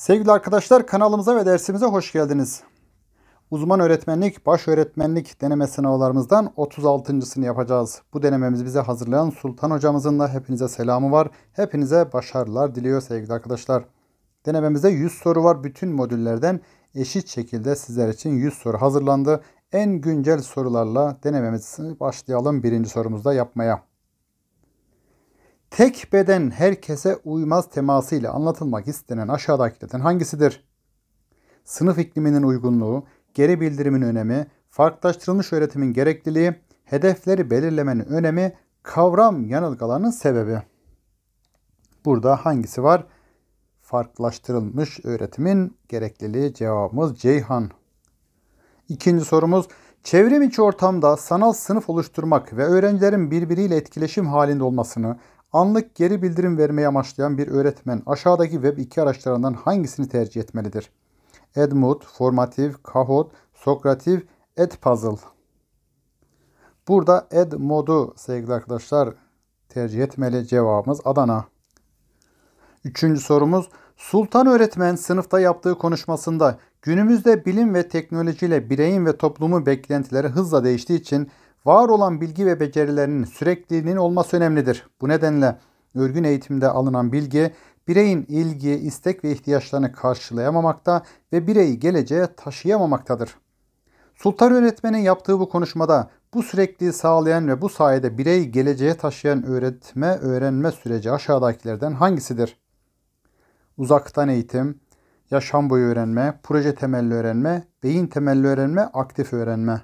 Sevgili arkadaşlar kanalımıza ve dersimize hoş geldiniz. Uzman öğretmenlik, baş öğretmenlik deneme sınavlarımızdan 36.sını yapacağız. Bu denememizi bize hazırlayan Sultan hocamızın da hepinize selamı var. Hepinize başarılar diliyor sevgili arkadaşlar. Denememizde 100 soru var. Bütün modüllerden eşit şekilde sizler için 100 soru hazırlandı. En güncel sorularla denememizi başlayalım birinci sorumuzda yapmaya tek beden herkese uymaz temasıyla anlatılmak istenen aşağıdakilerden hangisidir? Sınıf ikliminin uygunluğu, geri bildirimin önemi, farklılaştırılmış öğretimin gerekliliği, hedefleri belirlemenin önemi, kavram yanılgalarının sebebi. Burada hangisi var? Farklılaştırılmış öğretimin gerekliliği cevabımız Ceyhan. İkinci sorumuz çevrim içi ortamda sanal sınıf oluşturmak ve öğrencilerin birbiriyle etkileşim halinde olmasını, Anlık geri bildirim vermeyi amaçlayan bir öğretmen aşağıdaki Web2 araçlarından hangisini tercih etmelidir? Edmood, Formative, Kahoot, Sokrativ, Edpuzzle. Burada Edmood'u sevgili arkadaşlar tercih etmeli. Cevabımız Adana. Üçüncü sorumuz Sultan öğretmen sınıfta yaptığı konuşmasında günümüzde bilim ve teknolojiyle bireyin ve toplumun beklentileri hızla değiştiği için Var olan bilgi ve becerilerinin sürekliliğinin olması önemlidir. Bu nedenle örgün eğitimde alınan bilgi bireyin ilgi, istek ve ihtiyaçlarını karşılayamamakta ve bireyi geleceğe taşıyamamaktadır. Sultan öğretmenin yaptığı bu konuşmada bu sürekliliği sağlayan ve bu sayede bireyi geleceğe taşıyan öğretme öğrenme süreci aşağıdakilerden hangisidir? Uzaktan eğitim, yaşam boyu öğrenme, proje temelli öğrenme, beyin temelli öğrenme, aktif öğrenme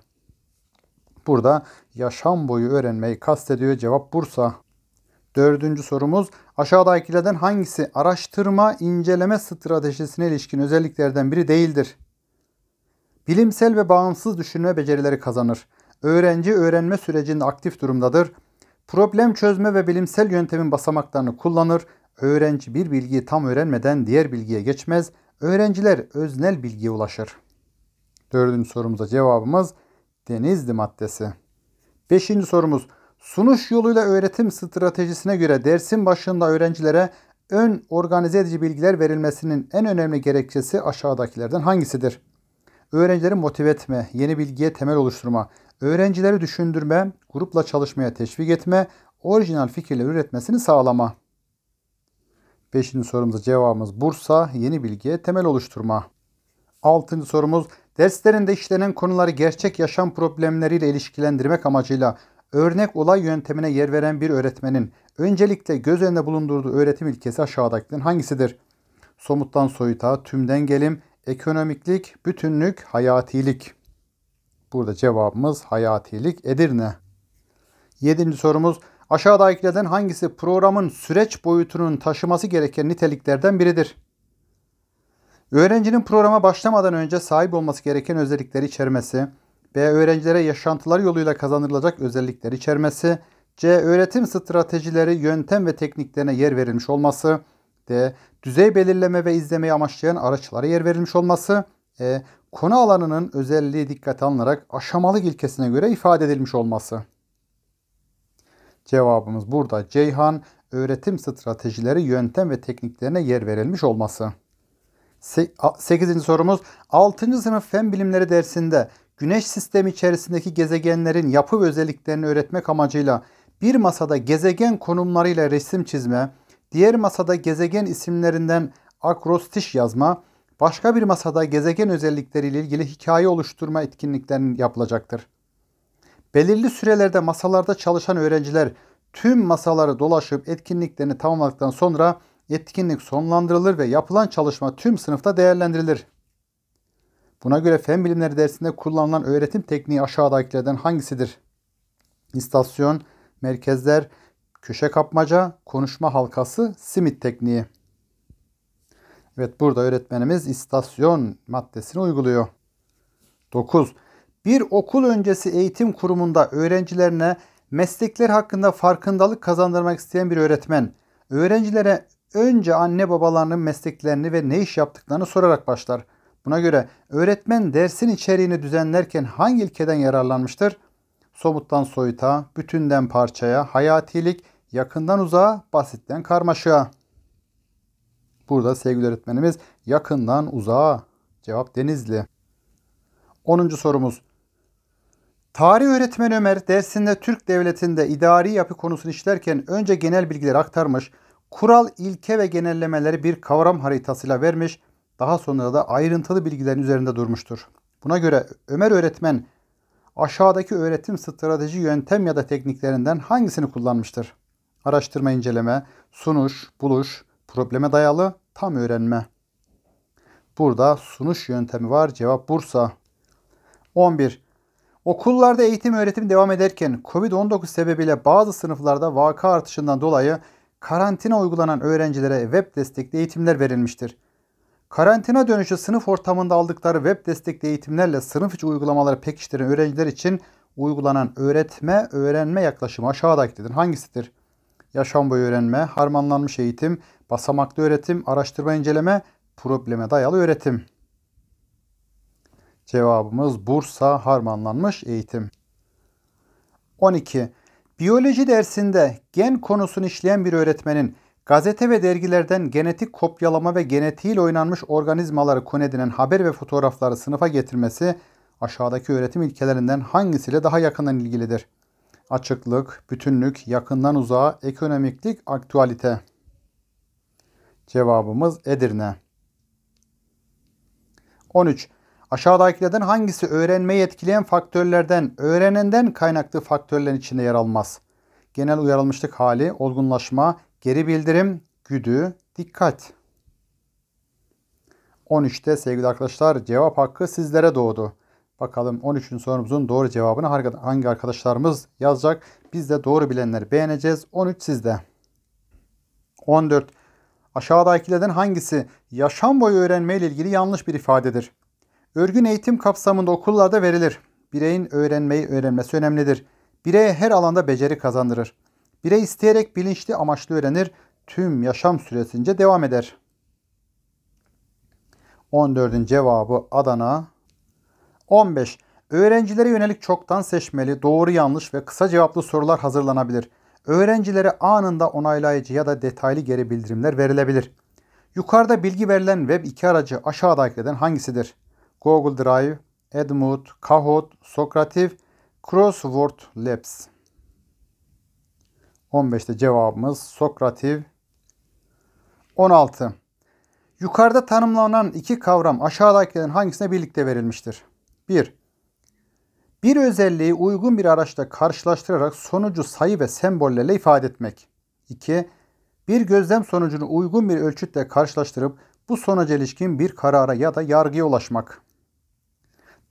burada yaşam boyu öğrenmeyi kastediyor. Cevap Bursa. Dördüncü sorumuz aşağıdakilerden hangisi araştırma inceleme stratejisine ilişkin özelliklerden biri değildir? Bilimsel ve bağımsız düşünme becerileri kazanır. Öğrenci öğrenme sürecinde aktif durumdadır. Problem çözme ve bilimsel yöntemin basamaklarını kullanır. Öğrenci bir bilgiyi tam öğrenmeden diğer bilgiye geçmez. Öğrenciler öznel bilgiye ulaşır. Dördüncü sorumuza cevabımız Denizli maddesi. Beşinci sorumuz. Sunuş yoluyla öğretim stratejisine göre dersin başında öğrencilere ön organize edici bilgiler verilmesinin en önemli gerekçesi aşağıdakilerden hangisidir? Öğrencileri motive etme, yeni bilgiye temel oluşturma, öğrencileri düşündürme, grupla çalışmaya teşvik etme, orijinal fikirler üretmesini sağlama. Beşinci sorumuza cevabımız Bursa, yeni bilgiye temel oluşturma. Altıncı sorumuz Derslerinde işlenen konuları gerçek yaşam problemleriyle ilişkilendirmek amacıyla örnek olay yöntemine yer veren bir öğretmenin öncelikle göz önünde bulundurduğu öğretim ilkesi aşağıdakilerin hangisidir? Somuttan soyuta, tümden gelim, ekonomiklik, bütünlük, hayatilik. Burada cevabımız hayatilik Edirne. Yedinci sorumuz aşağıdakilerden hangisi programın süreç boyutunun taşıması gereken niteliklerden biridir? Öğrencinin programa başlamadan önce sahip olması gereken özellikleri içermesi, B. Öğrencilere yaşantılar yoluyla kazanılacak özellikleri içermesi, C. Öğretim stratejileri, yöntem ve tekniklerine yer verilmiş olması, D. Düzey belirleme ve izlemeyi amaçlayan araçlara yer verilmiş olması, E. Konu alanının özelliği dikkate alınarak aşamalık ilkesine göre ifade edilmiş olması. Cevabımız burada Ceyhan, öğretim stratejileri, yöntem ve tekniklerine yer verilmiş olması. 8. sorumuz altıncı sınıf fen bilimleri dersinde güneş sistemi içerisindeki gezegenlerin yapı ve özelliklerini öğretmek amacıyla bir masada gezegen konumlarıyla resim çizme, diğer masada gezegen isimlerinden akrostiş yazma, başka bir masada gezegen özellikleriyle ilgili hikaye oluşturma etkinliklerinin yapılacaktır. Belirli sürelerde masalarda çalışan öğrenciler tüm masaları dolaşıp etkinliklerini tamamladıktan sonra yetkinlik sonlandırılır ve yapılan çalışma tüm sınıfta değerlendirilir. Buna göre fen bilimleri dersinde kullanılan öğretim tekniği aşağıdakilerden hangisidir? İstasyon, merkezler, köşe kapmaca, konuşma halkası, simit tekniği. Evet burada öğretmenimiz istasyon maddesini uyguluyor. 9. Bir okul öncesi eğitim kurumunda öğrencilerine meslekler hakkında farkındalık kazandırmak isteyen bir öğretmen, öğrencilere önce anne babalarının mesleklerini ve ne iş yaptıklarını sorarak başlar. Buna göre öğretmen dersin içeriğini düzenlerken hangi ilkeden yararlanmıştır? Somuttan soyuta, bütünden parçaya, hayatilik, yakından uzağa, basitten karmaşığa. Burada sevgili öğretmenimiz yakından uzağa. Cevap Denizli. 10. sorumuz. Tarih öğretmeni Ömer dersinde Türk devletinde idari yapı konusunu işlerken önce genel bilgileri aktarmış. Kural, ilke ve genellemeleri bir kavram haritasıyla vermiş, daha sonra da ayrıntılı bilgilerin üzerinde durmuştur. Buna göre Ömer öğretmen aşağıdaki öğretim strateji yöntem ya da tekniklerinden hangisini kullanmıştır? Araştırma inceleme, sunuş, buluş, probleme dayalı, tam öğrenme. Burada sunuş yöntemi var. Cevap Bursa. 11. Okullarda eğitim öğretim devam ederken COVID-19 sebebiyle bazı sınıflarda vaka artışından dolayı karantina uygulanan öğrencilere web destekli eğitimler verilmiştir. Karantina dönüşü sınıf ortamında aldıkları web destekli eğitimlerle sınıf içi uygulamaları pekiştiren öğrenciler için uygulanan öğretme, öğrenme yaklaşımı aşağıdakilerin hangisidir? Yaşam boyu öğrenme, harmanlanmış eğitim, basamaklı öğretim, araştırma inceleme, probleme dayalı öğretim. Cevabımız Bursa harmanlanmış eğitim. 12. Biyoloji dersinde gen konusunu işleyen bir öğretmenin gazete ve dergilerden genetik kopyalama ve genetiğiyle oynanmış organizmaları konu edinen haber ve fotoğrafları sınıfa getirmesi aşağıdaki öğretim ilkelerinden hangisiyle daha yakından ilgilidir? Açıklık, bütünlük, yakından uzağa, ekonomiklik, aktualite. Cevabımız Edirne. 13. Aşağıdakilerden hangisi öğrenmeyi etkileyen faktörlerden, öğrenenden kaynaklı faktörlerin içinde yer almaz? Genel uyarılmışlık hali, olgunlaşma, geri bildirim, güdü, dikkat. 13'te sevgili arkadaşlar cevap hakkı sizlere doğdu. Bakalım 13'ün sorumuzun doğru cevabını hangi arkadaşlarımız yazacak? Biz de doğru bilenleri beğeneceğiz. 13 sizde. 14. Aşağıdakilerden hangisi yaşam boyu öğrenme ile ilgili yanlış bir ifadedir? Örgün eğitim kapsamında okullarda verilir. Bireyin öğrenmeyi öğrenmesi önemlidir. Bireye her alanda beceri kazandırır. Birey isteyerek bilinçli amaçlı öğrenir, tüm yaşam süresince devam eder. 14. cevabı Adana. 15. Öğrencilere yönelik çoktan seçmeli, doğru yanlış ve kısa cevaplı sorular hazırlanabilir. Öğrencilere anında onaylayıcı ya da detaylı geri bildirimler verilebilir. Yukarıda bilgi verilen Web 2 aracı aşağıdakilerden hangisidir? Google Drive, Edmood, Kahoot, Sokrativ, Crossword Labs. 15'te cevabımız Sokrativ. 16. Yukarıda tanımlanan iki kavram aşağıdakilerin hangisine birlikte verilmiştir? 1. Bir özelliği uygun bir araçla karşılaştırarak sonucu sayı ve sembollerle ifade etmek. 2. Bir gözlem sonucunu uygun bir ölçütle karşılaştırıp bu sonuca ilişkin bir karara ya da yargıya ulaşmak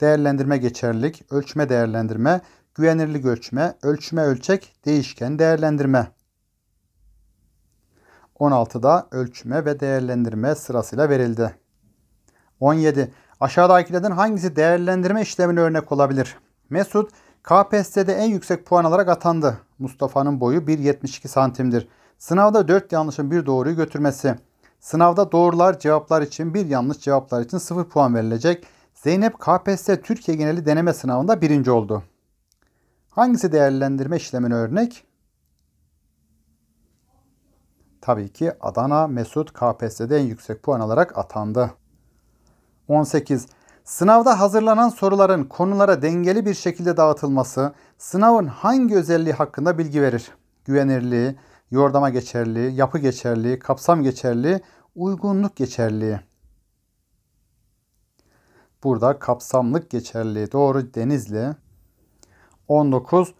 değerlendirme geçerlilik, ölçme değerlendirme, güvenirlik ölçme, ölçme ölçek, değişken değerlendirme. 16'da ölçme ve değerlendirme sırasıyla verildi. 17. Aşağıdakilerden hangisi değerlendirme işlemine örnek olabilir? Mesut KPSS'de en yüksek puan alarak atandı. Mustafa'nın boyu 1.72 santimdir. Sınavda 4 yanlışın bir doğruyu götürmesi. Sınavda doğrular cevaplar için bir yanlış cevaplar için 0 puan verilecek. Zeynep KPSS Türkiye Geneli Deneme Sınavında birinci oldu. Hangisi değerlendirme işlemine örnek? Tabii ki Adana Mesut KPSS'de en yüksek puan alarak atandı. 18. Sınavda hazırlanan soruların konulara dengeli bir şekilde dağıtılması sınavın hangi özelliği hakkında bilgi verir? Güvenirliği, yordama geçerliği, yapı geçerliği, kapsam geçerliği, uygunluk geçerliği burada kapsamlık geçerli. Doğru Denizli. 19.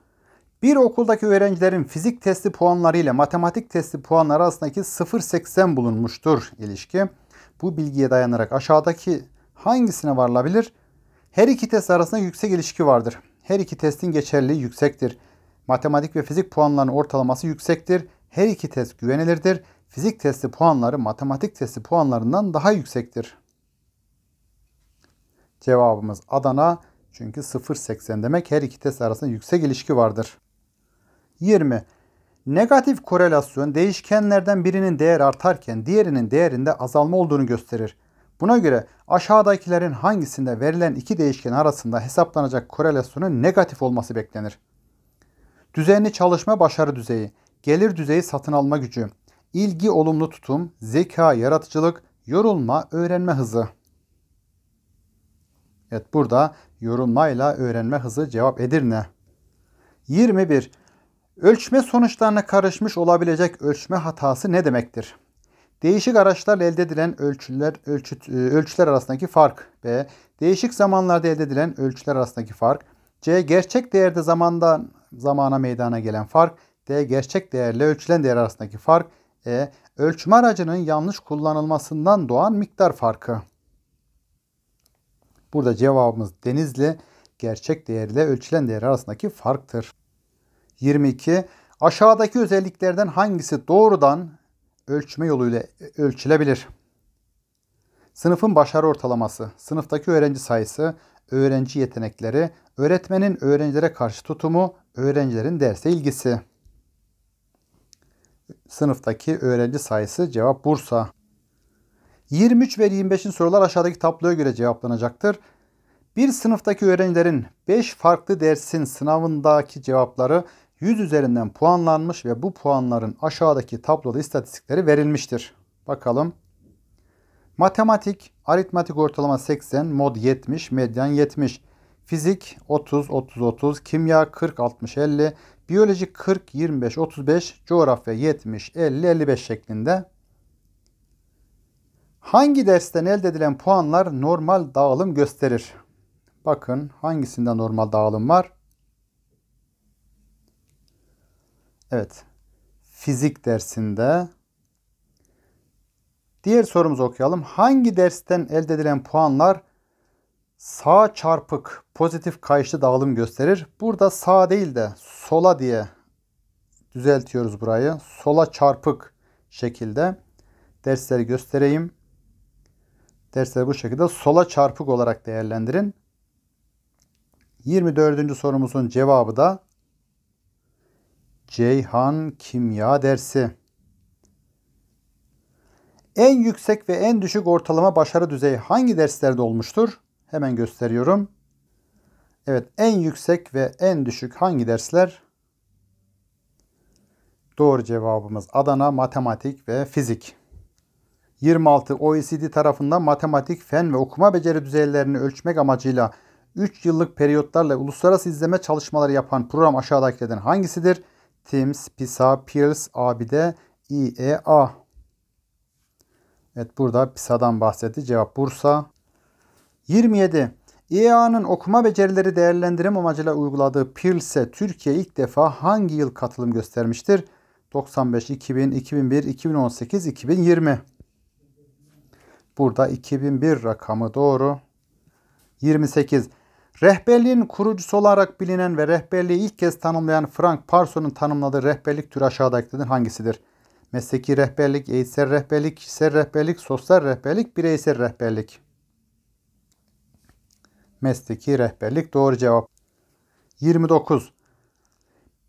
Bir okuldaki öğrencilerin fizik testi puanları ile matematik testi puanları arasındaki 0.80 bulunmuştur ilişki. Bu bilgiye dayanarak aşağıdaki hangisine varılabilir? Her iki test arasında yüksek ilişki vardır. Her iki testin geçerliliği yüksektir. Matematik ve fizik puanlarının ortalaması yüksektir. Her iki test güvenilirdir. Fizik testi puanları matematik testi puanlarından daha yüksektir. Cevabımız Adana. Çünkü 0.80 demek her iki test arasında yüksek ilişki vardır. 20. Negatif korelasyon değişkenlerden birinin değer artarken diğerinin değerinde azalma olduğunu gösterir. Buna göre aşağıdakilerin hangisinde verilen iki değişken arasında hesaplanacak korelasyonun negatif olması beklenir. Düzenli çalışma başarı düzeyi, gelir düzeyi satın alma gücü, ilgi olumlu tutum, zeka, yaratıcılık, yorulma, öğrenme hızı. Evet burada yorumlayla öğrenme hızı cevap Edirne. 21. Ölçme sonuçlarına karışmış olabilecek ölçme hatası ne demektir? Değişik araçlarla elde edilen ölçüler, ölçüt, e, ölçüler arasındaki fark. B. Değişik zamanlarda elde edilen ölçüler arasındaki fark. C. Gerçek değerde zamandan zamana meydana gelen fark. D. Gerçek değerle ölçülen değer arasındaki fark. E. Ölçme aracının yanlış kullanılmasından doğan miktar farkı. Burada cevabımız denizle gerçek değerle ölçülen değer arasındaki farktır. 22. Aşağıdaki özelliklerden hangisi doğrudan ölçme yoluyla e, ölçülebilir? Sınıfın başarı ortalaması, sınıftaki öğrenci sayısı, öğrenci yetenekleri, öğretmenin öğrencilere karşı tutumu, öğrencilerin derse ilgisi. Sınıftaki öğrenci sayısı cevap Bursa. 23 ve 25'in sorular aşağıdaki tabloya göre cevaplanacaktır. Bir sınıftaki öğrencilerin 5 farklı dersin sınavındaki cevapları 100 üzerinden puanlanmış ve bu puanların aşağıdaki tabloda istatistikleri verilmiştir. Bakalım. Matematik, aritmatik ortalama 80, mod 70, medyan 70. Fizik 30 30 30, kimya 40 60 50, biyoloji 40 25 35, coğrafya 70 50 55 şeklinde Hangi dersten elde edilen puanlar normal dağılım gösterir? Bakın hangisinde normal dağılım var? Evet. Fizik dersinde. Diğer sorumuzu okuyalım. Hangi dersten elde edilen puanlar sağ çarpık pozitif kayışlı dağılım gösterir? Burada sağ değil de sola diye düzeltiyoruz burayı. Sola çarpık şekilde dersleri göstereyim. Dersleri bu şekilde sola çarpık olarak değerlendirin. 24. sorumuzun cevabı da Ceyhan Kimya Dersi. En yüksek ve en düşük ortalama başarı düzeyi hangi derslerde olmuştur? Hemen gösteriyorum. Evet en yüksek ve en düşük hangi dersler? Doğru cevabımız Adana, matematik ve fizik. 26 OECD tarafından matematik, fen ve okuma beceri düzeylerini ölçmek amacıyla 3 yıllık periyotlarla uluslararası izleme çalışmaları yapan program aşağıdakilerden hangisidir? TIMS, PISA, PIRLS, ABD, IEA. Evet burada PISA'dan bahsetti. Cevap Bursa. 27. IEA'nın okuma becerileri değerlendirme amacıyla uyguladığı PIRLS'e Türkiye ilk defa hangi yıl katılım göstermiştir? 95, 2000, 2001, 2018, 2020. Burada 2001 rakamı doğru. 28. Rehberliğin kurucusu olarak bilinen ve rehberliği ilk kez tanımlayan Frank Parson'un tanımladığı rehberlik türü aşağıdakilerden hangisidir? Mesleki rehberlik, eğitsel rehberlik, kişisel rehberlik, sosyal rehberlik, bireysel rehberlik. Mesleki rehberlik doğru cevap. 29.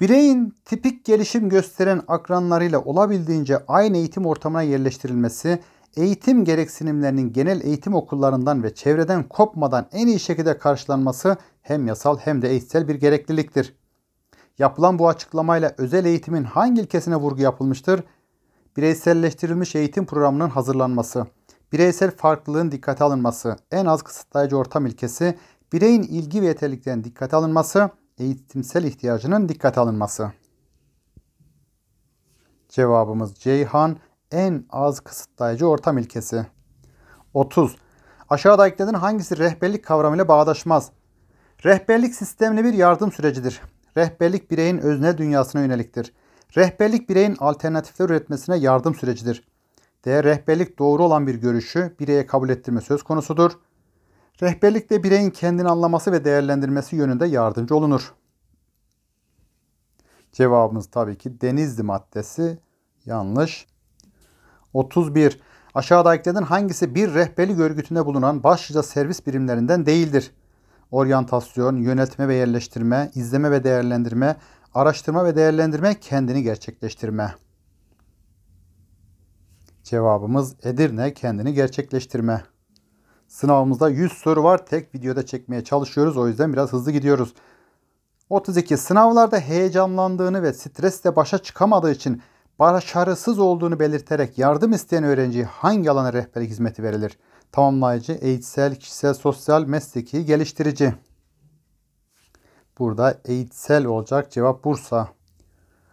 Bireyin tipik gelişim gösteren akranlarıyla olabildiğince aynı eğitim ortamına yerleştirilmesi, eğitim gereksinimlerinin genel eğitim okullarından ve çevreden kopmadan en iyi şekilde karşılanması hem yasal hem de eğitsel bir gerekliliktir. Yapılan bu açıklamayla özel eğitimin hangi ilkesine vurgu yapılmıştır? Bireyselleştirilmiş eğitim programının hazırlanması, bireysel farklılığın dikkate alınması, en az kısıtlayıcı ortam ilkesi, bireyin ilgi ve yeterliliklerinin dikkate alınması, eğitimsel ihtiyacının dikkate alınması. Cevabımız Ceyhan en az kısıtlayıcı ortam ilkesi. 30. Aşağıda Aşağıdakilerden hangisi rehberlik kavramıyla bağdaşmaz? Rehberlik sistemli bir yardım sürecidir. Rehberlik bireyin özne dünyasına yöneliktir. Rehberlik bireyin alternatifler üretmesine yardım sürecidir. Değer rehberlik doğru olan bir görüşü bireye kabul ettirme söz konusudur. Rehberlikte bireyin kendini anlaması ve değerlendirmesi yönünde yardımcı olunur. Cevabımız tabii ki Denizli maddesi yanlış. 31. Aşağıdakilerden hangisi bir rehberli örgütünde bulunan başlıca servis birimlerinden değildir? Oryantasyon, yönetme ve yerleştirme, izleme ve değerlendirme, araştırma ve değerlendirme, kendini gerçekleştirme. Cevabımız Edirne kendini gerçekleştirme. Sınavımızda 100 soru var. Tek videoda çekmeye çalışıyoruz. O yüzden biraz hızlı gidiyoruz. 32. Sınavlarda heyecanlandığını ve stresle başa çıkamadığı için başarısız olduğunu belirterek yardım isteyen öğrenciye hangi alana rehberlik hizmeti verilir? Tamamlayıcı, eğitsel, kişisel, sosyal, mesleki, geliştirici. Burada eğitsel olacak cevap Bursa.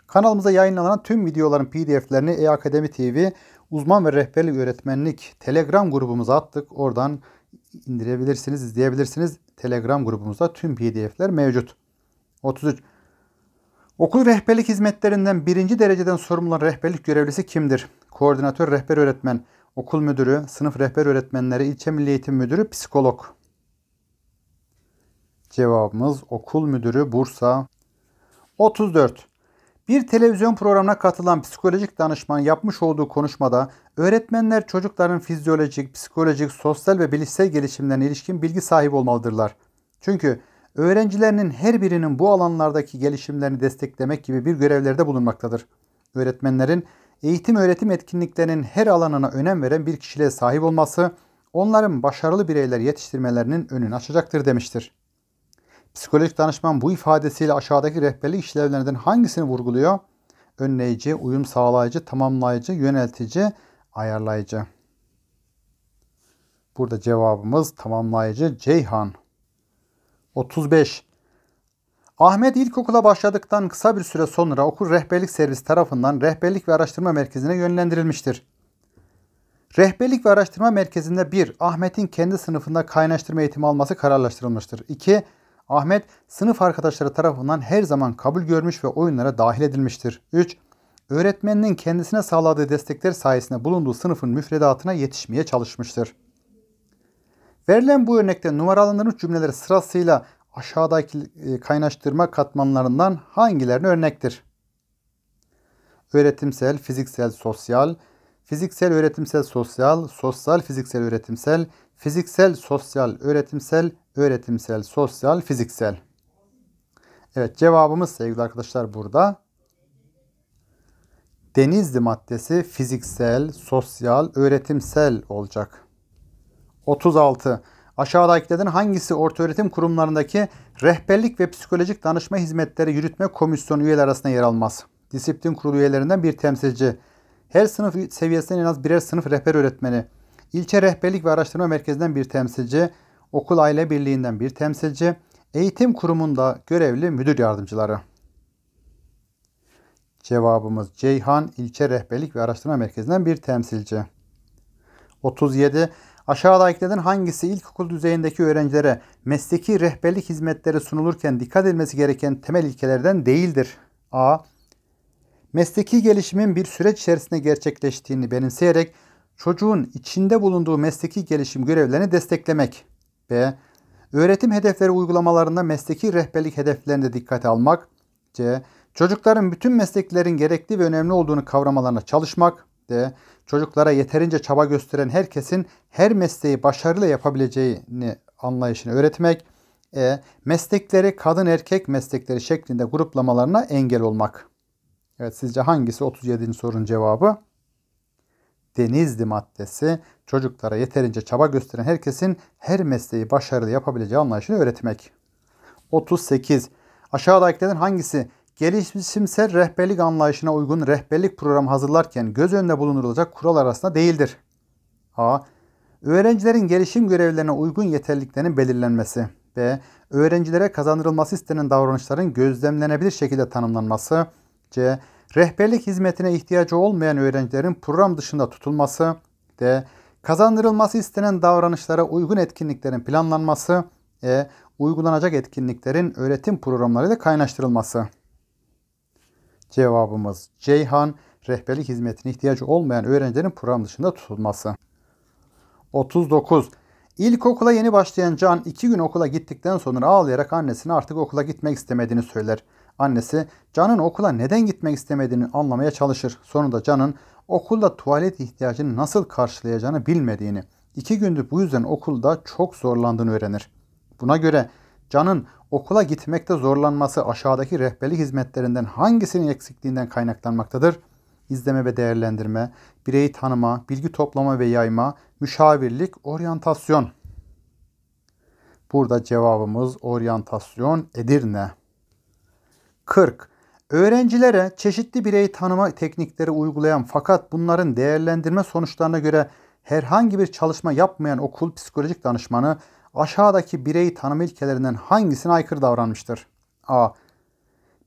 Kanalımıza yayınlanan tüm videoların pdf'lerini e-akademi TV uzman ve rehberlik öğretmenlik telegram grubumuza attık. Oradan indirebilirsiniz, izleyebilirsiniz. Telegram grubumuzda tüm pdf'ler mevcut. 33. Okul rehberlik hizmetlerinden birinci dereceden sorumlu rehberlik görevlisi kimdir? Koordinatör rehber öğretmen, okul müdürü, sınıf rehber öğretmenleri, ilçe milli eğitim müdürü, psikolog. Cevabımız okul müdürü Bursa. 34. Bir televizyon programına katılan psikolojik danışman yapmış olduğu konuşmada öğretmenler çocukların fizyolojik, psikolojik, sosyal ve bilişsel gelişimlerine ilişkin bilgi sahibi olmalıdırlar. Çünkü Öğrencilerinin her birinin bu alanlardaki gelişimlerini desteklemek gibi bir görevlerde bulunmaktadır. Öğretmenlerin eğitim öğretim etkinliklerinin her alanına önem veren bir kişiliğe sahip olması onların başarılı bireyler yetiştirmelerinin önünü açacaktır demiştir. Psikolojik danışman bu ifadesiyle aşağıdaki rehberlik işlevlerinden hangisini vurguluyor? Önleyici, uyum sağlayıcı, tamamlayıcı, yöneltici, ayarlayıcı. Burada cevabımız tamamlayıcı Ceyhan. 35. Ahmet ilkokula başladıktan kısa bir süre sonra okul rehberlik servisi tarafından rehberlik ve araştırma merkezine yönlendirilmiştir. Rehberlik ve araştırma merkezinde 1. Ahmet'in kendi sınıfında kaynaştırma eğitimi alması kararlaştırılmıştır. 2. Ahmet sınıf arkadaşları tarafından her zaman kabul görmüş ve oyunlara dahil edilmiştir. 3. Öğretmeninin kendisine sağladığı destekler sayesinde bulunduğu sınıfın müfredatına yetişmeye çalışmıştır. Verilen bu örnekte numaralandırılmış cümleleri sırasıyla aşağıdaki e, kaynaştırma katmanlarından hangilerine örnektir? Öğretimsel, fiziksel, sosyal, fiziksel, öğretimsel, sosyal, sosyal, fiziksel, öğretimsel, fiziksel, sosyal, öğretimsel, öğretimsel, sosyal, fiziksel. Evet cevabımız sevgili arkadaşlar burada. Denizli maddesi fiziksel, sosyal, öğretimsel olacak. 36. Aşağıdakilerden hangisi ortaöğretim kurumlarındaki rehberlik ve psikolojik danışma hizmetleri yürütme komisyonu üyeleri arasında yer almaz? Disiplin kurulu üyelerinden bir temsilci. Her sınıf seviyesinden en az birer sınıf rehber öğretmeni. İlçe rehberlik ve araştırma merkezinden bir temsilci. Okul aile birliğinden bir temsilci. Eğitim kurumunda görevli müdür yardımcıları. Cevabımız Ceyhan ilçe Rehberlik ve Araştırma Merkezi'nden bir temsilci. 37. Aşağıdakilerden hangisi ilkokul düzeyindeki öğrencilere mesleki rehberlik hizmetleri sunulurken dikkat edilmesi gereken temel ilkelerden değildir? A. Mesleki gelişimin bir süreç içerisinde gerçekleştiğini benimseyerek çocuğun içinde bulunduğu mesleki gelişim görevlerini desteklemek. B. Öğretim hedefleri uygulamalarında mesleki rehberlik hedeflerine dikkate almak. C. Çocukların bütün mesleklerin gerekli ve önemli olduğunu kavramalarına çalışmak de çocuklara yeterince çaba gösteren herkesin her mesleği başarılı yapabileceğini anlayışını öğretmek, e, meslekleri kadın erkek meslekleri şeklinde gruplamalarına engel olmak. Evet sizce hangisi 37. sorunun cevabı? Denizli maddesi çocuklara yeterince çaba gösteren herkesin her mesleği başarılı yapabileceği anlayışını öğretmek. 38. Aşağıdakilerden hangisi gelişimsel rehberlik anlayışına uygun rehberlik programı hazırlarken göz önünde bulundurulacak kural arasında değildir. A. Öğrencilerin gelişim görevlerine uygun yeterliliklerinin belirlenmesi. B. Öğrencilere kazandırılması istenen davranışların gözlemlenebilir şekilde tanımlanması. C. Rehberlik hizmetine ihtiyacı olmayan öğrencilerin program dışında tutulması. D. Kazandırılması istenen davranışlara uygun etkinliklerin planlanması. E. Uygulanacak etkinliklerin öğretim programlarıyla kaynaştırılması. Cevabımız Ceyhan, rehberlik hizmetine ihtiyacı olmayan öğrencilerin program dışında tutulması. 39. İlk okula yeni başlayan Can iki gün okula gittikten sonra ağlayarak annesine artık okula gitmek istemediğini söyler. Annesi Can'ın okula neden gitmek istemediğini anlamaya çalışır. Sonunda Can'ın okulda tuvalet ihtiyacını nasıl karşılayacağını bilmediğini, iki gündür bu yüzden okulda çok zorlandığını öğrenir. Buna göre Can'ın okula gitmekte zorlanması aşağıdaki rehberlik hizmetlerinden hangisinin eksikliğinden kaynaklanmaktadır? İzleme ve değerlendirme, bireyi tanıma, bilgi toplama ve yayma, müşavirlik, oryantasyon. Burada cevabımız oryantasyon Edirne. 40. Öğrencilere çeşitli bireyi tanıma teknikleri uygulayan fakat bunların değerlendirme sonuçlarına göre herhangi bir çalışma yapmayan okul psikolojik danışmanı aşağıdaki bireyi tanıma ilkelerinden hangisine aykırı davranmıştır? A.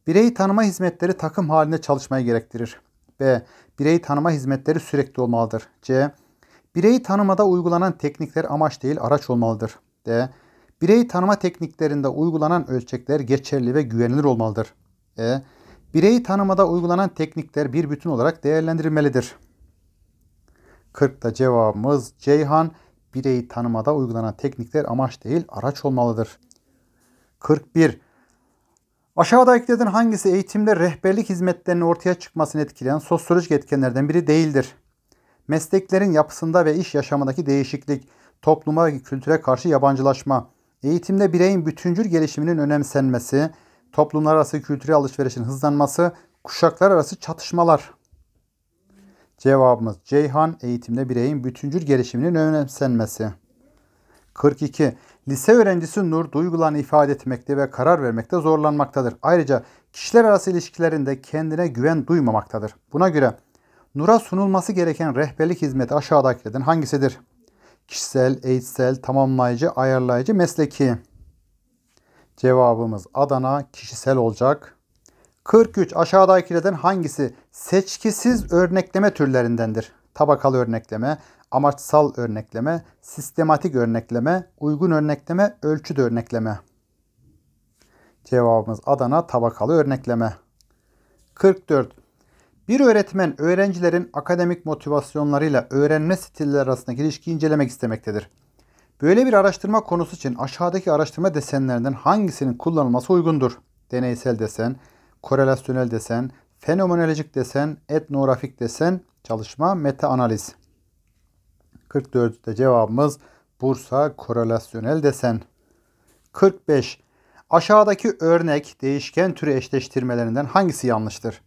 Bireyi tanıma hizmetleri takım halinde çalışmayı gerektirir. B. Bireyi tanıma hizmetleri sürekli olmalıdır. C. Bireyi tanımada uygulanan teknikler amaç değil araç olmalıdır. D. Bireyi tanıma tekniklerinde uygulanan ölçekler geçerli ve güvenilir olmalıdır. E. Bireyi tanımada uygulanan teknikler bir bütün olarak değerlendirilmelidir. 40'ta cevabımız Ceyhan bireyi tanımada uygulanan teknikler amaç değil araç olmalıdır. 41. Aşağıda eklediğin hangisi eğitimde rehberlik hizmetlerinin ortaya çıkmasını etkileyen sosyolojik etkenlerden biri değildir? Mesleklerin yapısında ve iş yaşamındaki değişiklik, topluma ve kültüre karşı yabancılaşma, eğitimde bireyin bütüncül gelişiminin önemsenmesi, toplumlar arası kültürel alışverişin hızlanması, kuşaklar arası çatışmalar. Cevabımız Ceyhan eğitimde bireyin bütüncül gelişiminin önemsenmesi. 42. Lise öğrencisi Nur duygularını ifade etmekte ve karar vermekte zorlanmaktadır. Ayrıca kişiler arası ilişkilerinde kendine güven duymamaktadır. Buna göre Nur'a sunulması gereken rehberlik hizmeti aşağıdakilerden hangisidir? Kişisel, eğitsel, tamamlayıcı, ayarlayıcı, mesleki. Cevabımız Adana kişisel olacak. 43. Aşağıdakilerden hangisi seçkisiz örnekleme türlerindendir? Tabakalı örnekleme, amaçsal örnekleme, sistematik örnekleme, uygun örnekleme, ölçüde örnekleme. Cevabımız Adana tabakalı örnekleme. 44. Bir öğretmen öğrencilerin akademik motivasyonlarıyla öğrenme stilleri arasındaki ilişkiyi incelemek istemektedir. Böyle bir araştırma konusu için aşağıdaki araştırma desenlerinden hangisinin kullanılması uygundur? Deneysel desen, korelasyonel desen, fenomenolojik desen, etnografik desen, çalışma meta analiz. 44'te cevabımız Bursa korelasyonel desen. 45. Aşağıdaki örnek değişken türü eşleştirmelerinden hangisi yanlıştır?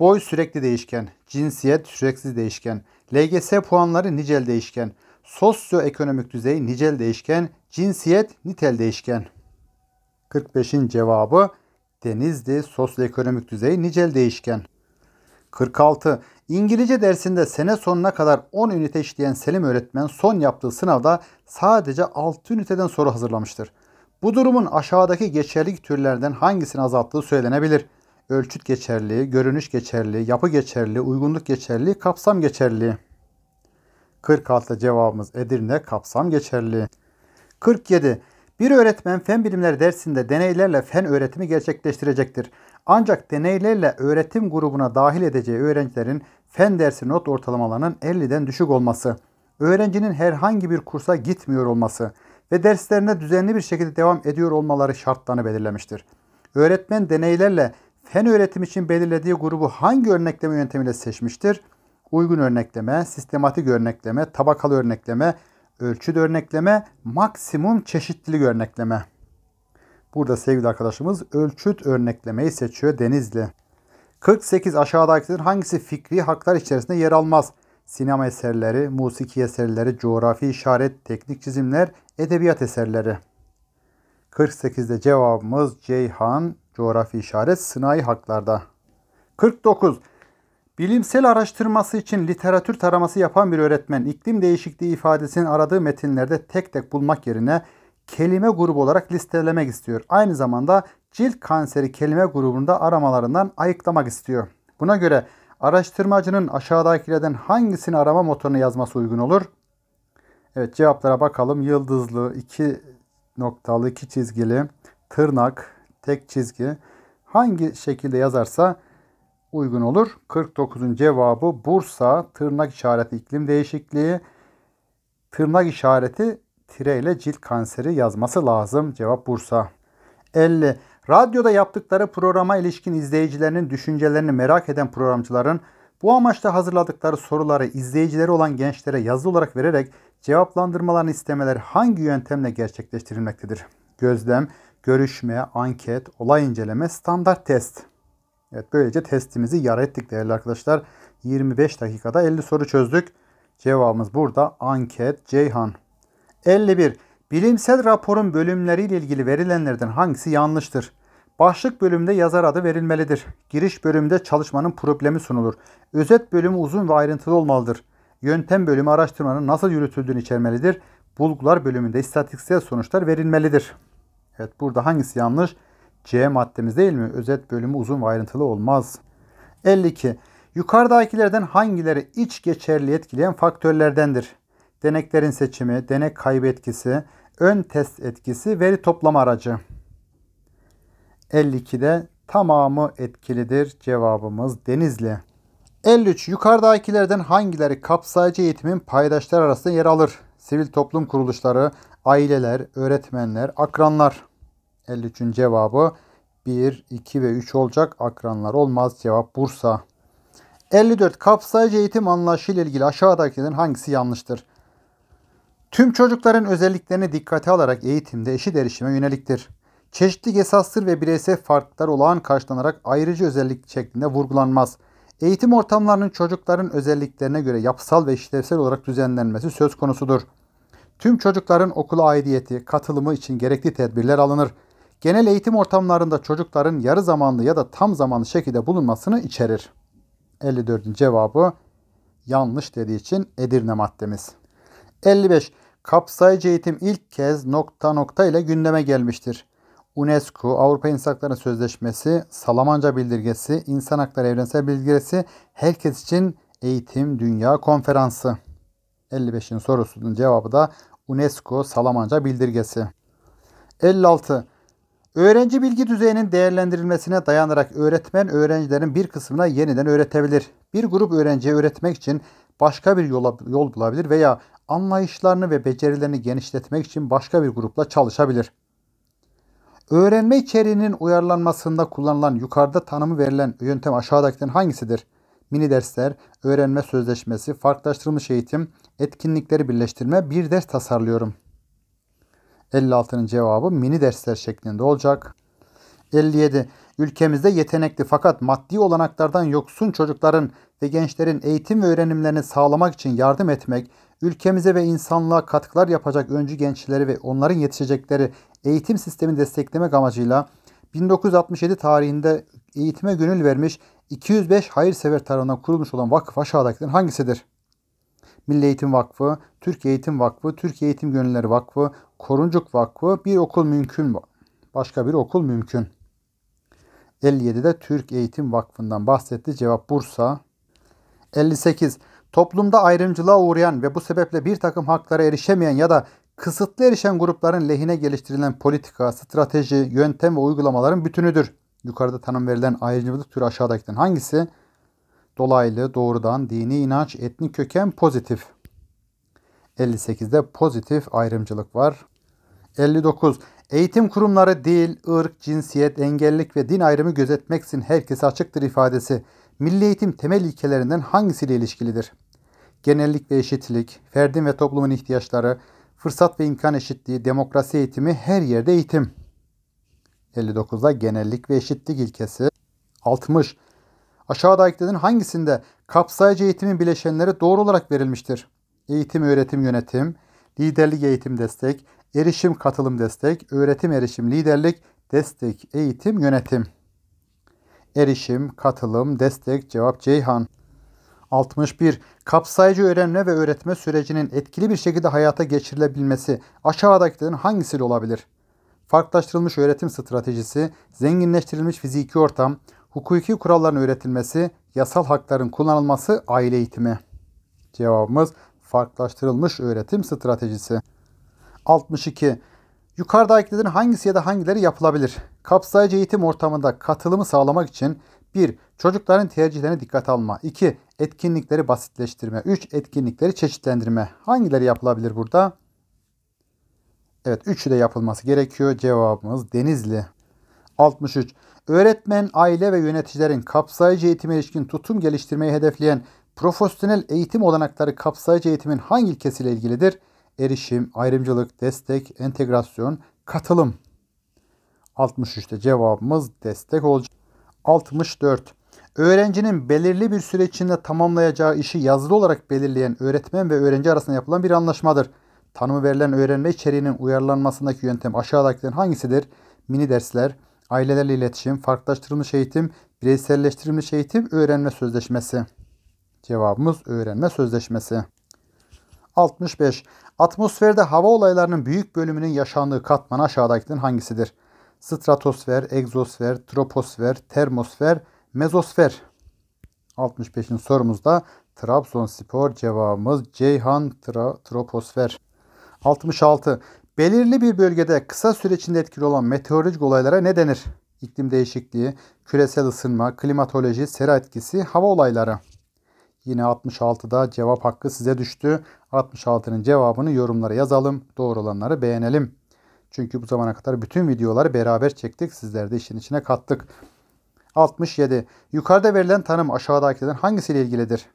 Boy sürekli değişken, cinsiyet süreksiz değişken, LGS puanları nicel değişken, sosyoekonomik düzey nicel değişken, cinsiyet nitel değişken. 45'in cevabı Denizli sosyoekonomik düzey nicel değişken. 46. İngilizce dersinde sene sonuna kadar 10 ünite işleyen Selim öğretmen son yaptığı sınavda sadece 6 üniteden soru hazırlamıştır. Bu durumun aşağıdaki geçerlilik türlerden hangisini azalttığı söylenebilir. Ölçüt geçerliği, görünüş geçerliği, yapı geçerliği, uygunluk geçerliği, kapsam geçerliği. 46 cevabımız Edirne kapsam geçerliği. 47. Bir öğretmen fen bilimleri dersinde deneylerle fen öğretimi gerçekleştirecektir. Ancak deneylerle öğretim grubuna dahil edeceği öğrencilerin fen dersi not ortalamalarının 50'den düşük olması, öğrencinin herhangi bir kursa gitmiyor olması ve derslerine düzenli bir şekilde devam ediyor olmaları şartlarını belirlemiştir. Öğretmen deneylerle fen öğretim için belirlediği grubu hangi örnekleme yöntemiyle seçmiştir? Uygun örnekleme, sistematik örnekleme, tabakalı örnekleme, ölçülü örnekleme, maksimum Çeşitliliği örnekleme. Burada sevgili arkadaşımız ölçüt örneklemeyi seçiyor Denizli. 48 aşağıdakilerin hangisi fikri haklar içerisinde yer almaz? Sinema eserleri, musiki eserleri, coğrafi işaret, teknik çizimler, edebiyat eserleri. 48'de cevabımız Ceyhan, coğrafi işaret, sınai haklarda. 49. Bilimsel araştırması için literatür taraması yapan bir öğretmen iklim değişikliği ifadesinin aradığı metinlerde tek tek bulmak yerine kelime grubu olarak listelemek istiyor. Aynı zamanda cilt kanseri kelime grubunda aramalarından ayıklamak istiyor. Buna göre araştırmacının aşağıdakilerden hangisini arama motoruna yazması uygun olur? Evet cevaplara bakalım. Yıldızlı, iki noktalı, iki çizgili, tırnak, tek çizgi. Hangi şekilde yazarsa uygun olur. 49'un cevabı Bursa tırnak işareti iklim değişikliği tırnak işareti tireyle cilt kanseri yazması lazım. Cevap Bursa. 50. Radyoda yaptıkları programa ilişkin izleyicilerinin düşüncelerini merak eden programcıların bu amaçla hazırladıkları soruları izleyicileri olan gençlere yazılı olarak vererek cevaplandırmalarını istemeleri hangi yöntemle gerçekleştirilmektedir? Gözlem, görüşme, anket, olay inceleme, standart test. Evet böylece testimizi yara ettik değerli arkadaşlar. 25 dakikada 50 soru çözdük. Cevabımız burada anket Ceyhan. 51. Bilimsel raporun bölümleriyle ilgili verilenlerden hangisi yanlıştır? Başlık bölümde yazar adı verilmelidir. Giriş bölümde çalışmanın problemi sunulur. Özet bölümü uzun ve ayrıntılı olmalıdır. Yöntem bölümü araştırmanın nasıl yürütüldüğünü içermelidir. Bulgular bölümünde istatistiksel sonuçlar verilmelidir. Evet burada hangisi yanlış? C maddemiz değil mi? Özet bölümü uzun ve ayrıntılı olmaz. 52. Yukarıdakilerden hangileri iç geçerli etkileyen faktörlerdendir? Deneklerin seçimi, denek kaybı etkisi, ön test etkisi, veri toplama aracı. 52'de tamamı etkilidir. Cevabımız Denizli. 53. Yukarıdakilerden hangileri kapsayıcı eğitimin paydaşlar arasında yer alır? Sivil toplum kuruluşları, aileler, öğretmenler, akranlar. 53'ün cevabı 1, 2 ve 3 olacak. Akranlar olmaz. Cevap Bursa. 54. Kapsayıcı eğitim anlayışı ile ilgili aşağıdakilerin hangisi yanlıştır? Tüm çocukların özelliklerini dikkate alarak eğitimde eşit erişime yöneliktir. Çeşitli esastır ve bireysel farklar olağan karşılanarak ayrıcı özellik şeklinde vurgulanmaz. Eğitim ortamlarının çocukların özelliklerine göre yapısal ve işlevsel olarak düzenlenmesi söz konusudur. Tüm çocukların okula aidiyeti, katılımı için gerekli tedbirler alınır.'' genel eğitim ortamlarında çocukların yarı zamanlı ya da tam zamanlı şekilde bulunmasını içerir. 54'ün cevabı yanlış dediği için Edirne maddemiz. 55. Kapsayıcı eğitim ilk kez nokta nokta ile gündeme gelmiştir. UNESCO, Avrupa İnsan Hakları Sözleşmesi, Salamanca Bildirgesi, İnsan Hakları Evrensel Bildirgesi, Herkes için Eğitim Dünya Konferansı. 55'in sorusunun cevabı da UNESCO Salamanca Bildirgesi. 56. Öğrenci bilgi düzeyinin değerlendirilmesine dayanarak öğretmen öğrencilerin bir kısmına yeniden öğretebilir. Bir grup öğrenciye öğretmek için başka bir yola, yol bulabilir veya anlayışlarını ve becerilerini genişletmek için başka bir grupla çalışabilir. Öğrenme içeriğinin uyarlanmasında kullanılan yukarıda tanımı verilen yöntem aşağıdakilerin hangisidir? Mini dersler, öğrenme sözleşmesi, farklılaştırılmış eğitim, etkinlikleri birleştirme, bir ders tasarlıyorum. 56'nın cevabı mini dersler şeklinde olacak. 57. Ülkemizde yetenekli fakat maddi olanaklardan yoksun çocukların ve gençlerin eğitim ve öğrenimlerini sağlamak için yardım etmek, ülkemize ve insanlığa katkılar yapacak öncü gençleri ve onların yetişecekleri eğitim sistemini desteklemek amacıyla 1967 tarihinde eğitime gönül vermiş 205 hayırsever tarafından kurulmuş olan vakıf aşağıdakilerin hangisidir? Milli Eğitim Vakfı, Türkiye Eğitim Vakfı, Türkiye Eğitim Gönülleri Vakfı, Koruncuk Vakfı bir okul mümkün mü? Başka bir okul mümkün. 57'de Türk Eğitim Vakfı'ndan bahsetti. Cevap Bursa. 58. Toplumda ayrımcılığa uğrayan ve bu sebeple bir takım haklara erişemeyen ya da kısıtlı erişen grupların lehine geliştirilen politika, strateji, yöntem ve uygulamaların bütünüdür. Yukarıda tanım verilen ayrımcılık türü aşağıdakinden hangisi? dolaylı, doğrudan, dini inanç, etnik köken pozitif. 58'de pozitif ayrımcılık var. 59. Eğitim kurumları dil, ırk, cinsiyet, engellik ve din ayrımı gözetmeksin herkese açıktır ifadesi milli eğitim temel ilkelerinden hangisiyle ilişkilidir? Genellik ve eşitlik, ferdin ve toplumun ihtiyaçları, fırsat ve imkan eşitliği, demokrasi eğitimi her yerde eğitim. 59'da genellik ve eşitlik ilkesi. 60. Aşağıdakilerin hangisinde kapsayıcı eğitimin bileşenleri doğru olarak verilmiştir? Eğitim, öğretim, yönetim, liderlik, eğitim, destek, erişim, katılım, destek, öğretim, erişim, liderlik, destek, eğitim, yönetim. Erişim, katılım, destek, cevap Ceyhan. 61. Kapsayıcı öğrenme ve öğretme sürecinin etkili bir şekilde hayata geçirilebilmesi aşağıdakilerin hangisiyle olabilir? Farklaştırılmış öğretim stratejisi, zenginleştirilmiş fiziki ortam, Hukuki kuralların öğretilmesi, yasal hakların kullanılması aile eğitimi. Cevabımız farklılaştırılmış öğretim stratejisi. 62. Yukarıdakilerin hangisi ya da hangileri yapılabilir? Kapsayıcı eğitim ortamında katılımı sağlamak için 1. Çocukların tercihlerine dikkat alma. 2. Etkinlikleri basitleştirme. 3. Etkinlikleri çeşitlendirme. Hangileri yapılabilir burada? Evet, üçü de yapılması gerekiyor. Cevabımız Denizli. 63 öğretmen, aile ve yöneticilerin kapsayıcı eğitime ilişkin tutum geliştirmeyi hedefleyen profesyonel eğitim olanakları kapsayıcı eğitimin hangi ilkesiyle ilgilidir? Erişim, ayrımcılık, destek, entegrasyon, katılım. 63'te cevabımız destek olacak. 64. Öğrencinin belirli bir süre içinde tamamlayacağı işi yazılı olarak belirleyen öğretmen ve öğrenci arasında yapılan bir anlaşmadır. Tanımı verilen öğrenme içeriğinin uyarlanmasındaki yöntem aşağıdakilerin hangisidir? Mini dersler, ailelerle iletişim, farklılaştırılmış eğitim, bireyselleştirilmiş eğitim, öğrenme sözleşmesi. Cevabımız öğrenme sözleşmesi. 65. Atmosferde hava olaylarının büyük bölümünün yaşandığı katman aşağıdakilerin hangisidir? Stratosfer, egzosfer, troposfer, termosfer, mezosfer. 65'in sorumuzda Trabzonspor cevabımız Ceyhan Tra Troposfer. 66. Belirli bir bölgede kısa süre içinde etkili olan meteorolojik olaylara ne denir? İklim değişikliği, küresel ısınma, klimatoloji, sera etkisi, hava olayları. Yine 66'da cevap hakkı size düştü. 66'nın cevabını yorumlara yazalım. Doğru olanları beğenelim. Çünkü bu zamana kadar bütün videoları beraber çektik. Sizler de işin içine kattık. 67. Yukarıda verilen tanım aşağıdakilerden hangisiyle ilgilidir?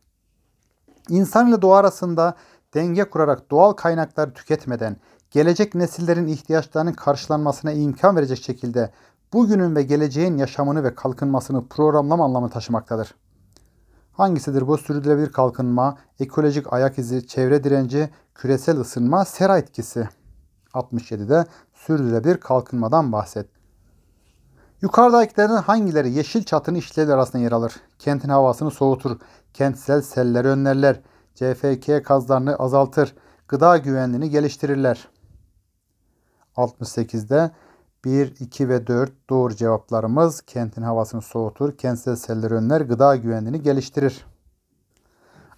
İnsan ile doğa arasında denge kurarak doğal kaynakları tüketmeden gelecek nesillerin ihtiyaçlarının karşılanmasına imkan verecek şekilde bugünün ve geleceğin yaşamını ve kalkınmasını programlama anlamı taşımaktadır. Hangisidir bu? Sürdürülebilir kalkınma, ekolojik ayak izi, çevre direnci, küresel ısınma, sera etkisi. 67'de sürdürülebilir kalkınmadan bahset. Yukarıdakilerin hangileri yeşil çatının işlevleri arasında yer alır? Kentin havasını soğutur, kentsel selleri önlerler, CFK kazlarını azaltır, gıda güvenliğini geliştirirler. 68'de 1, 2 ve 4 doğru cevaplarımız kentin havasını soğutur, kentsel selleri önler, gıda güvenliğini geliştirir.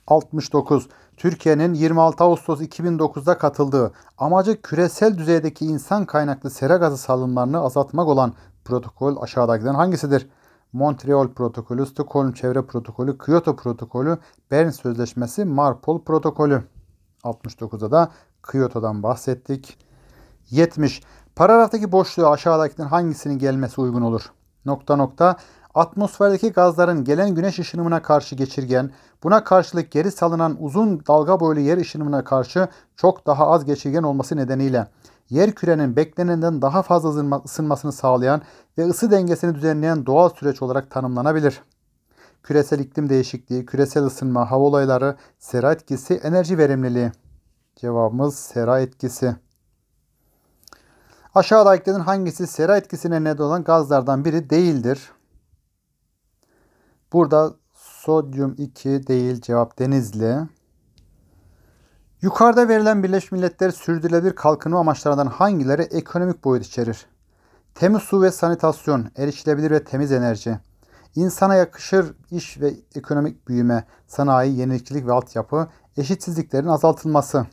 69. Türkiye'nin 26 Ağustos 2009'da katıldığı amacı küresel düzeydeki insan kaynaklı sera gazı salımlarını azaltmak olan protokol aşağıdakilerden hangisidir? Montreal Protokolü, Stockholm Çevre Protokolü, Kyoto Protokolü, Bern Sözleşmesi, Marpol Protokolü. 69'da da Kyoto'dan bahsettik. 70. Paragraftaki boşluğu aşağıdakinden hangisinin gelmesi uygun olur? Nokta nokta. Atmosferdeki gazların gelen güneş ışınımına karşı geçirgen, buna karşılık geri salınan uzun dalga boylu yer ışınımına karşı çok daha az geçirgen olması nedeniyle yer kürenin beklenenden daha fazla ısınmasını sağlayan ve ısı dengesini düzenleyen doğal süreç olarak tanımlanabilir. Küresel iklim değişikliği, küresel ısınma, hava olayları, sera etkisi, enerji verimliliği. Cevabımız sera etkisi. Aşağıdakilerin hangisi sera etkisine neden olan gazlardan biri değildir? Burada sodyum 2 değil cevap denizli. Yukarıda verilen Birleşmiş Milletler sürdürülebilir kalkınma amaçlarından hangileri ekonomik boyut içerir? Temiz su ve sanitasyon, erişilebilir ve temiz enerji. insana yakışır iş ve ekonomik büyüme, sanayi, yenilikçilik ve altyapı, eşitsizliklerin azaltılması.